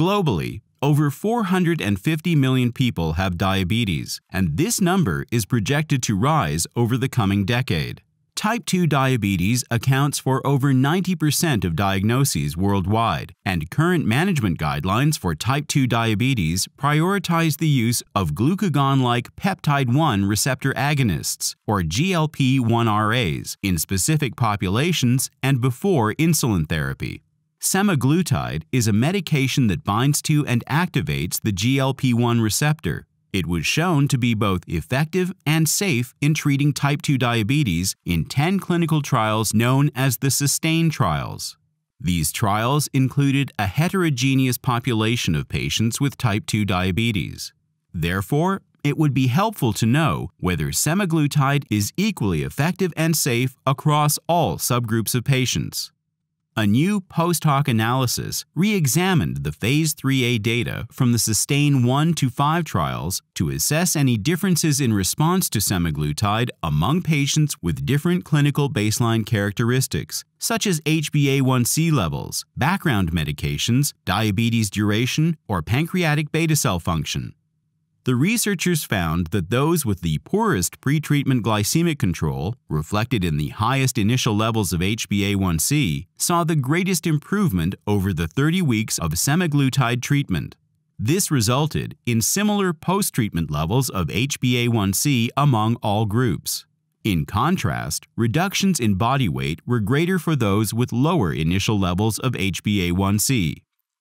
Globally, over 450 million people have diabetes, and this number is projected to rise over the coming decade. Type 2 diabetes accounts for over 90% of diagnoses worldwide, and current management guidelines for type 2 diabetes prioritize the use of glucagon like peptide 1 receptor agonists, or GLP 1RAs, in specific populations and before insulin therapy. Semaglutide is a medication that binds to and activates the GLP-1 receptor. It was shown to be both effective and safe in treating type 2 diabetes in 10 clinical trials known as the SUSTAIN trials. These trials included a heterogeneous population of patients with type 2 diabetes. Therefore, it would be helpful to know whether semaglutide is equally effective and safe across all subgroups of patients. A new post hoc analysis re examined the Phase 3A data from the SUSTAIN 1 to 5 trials to assess any differences in response to semaglutide among patients with different clinical baseline characteristics, such as HbA1c levels, background medications, diabetes duration, or pancreatic beta cell function. The researchers found that those with the poorest pretreatment glycemic control, reflected in the highest initial levels of HbA1c, saw the greatest improvement over the 30 weeks of semaglutide treatment. This resulted in similar post-treatment levels of HbA1c among all groups. In contrast, reductions in body weight were greater for those with lower initial levels of HbA1c.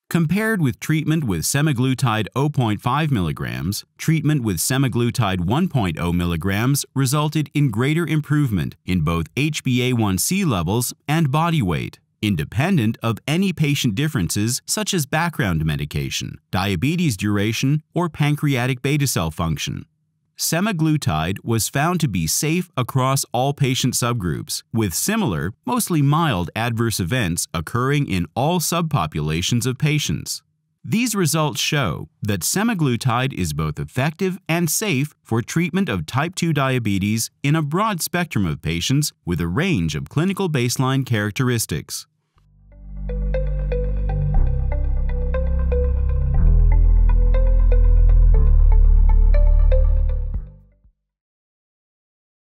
Compared with treatment with semaglutide 0.5 mg, treatment with semaglutide 1.0 mg resulted in greater improvement in both HbA1c levels and body weight, independent of any patient differences such as background medication, diabetes duration, or pancreatic beta cell function semaglutide was found to be safe across all patient subgroups, with similar, mostly mild adverse events occurring in all subpopulations of patients. These results show that semaglutide is both effective and safe for treatment of type 2 diabetes in a broad spectrum of patients with a range of clinical baseline characteristics.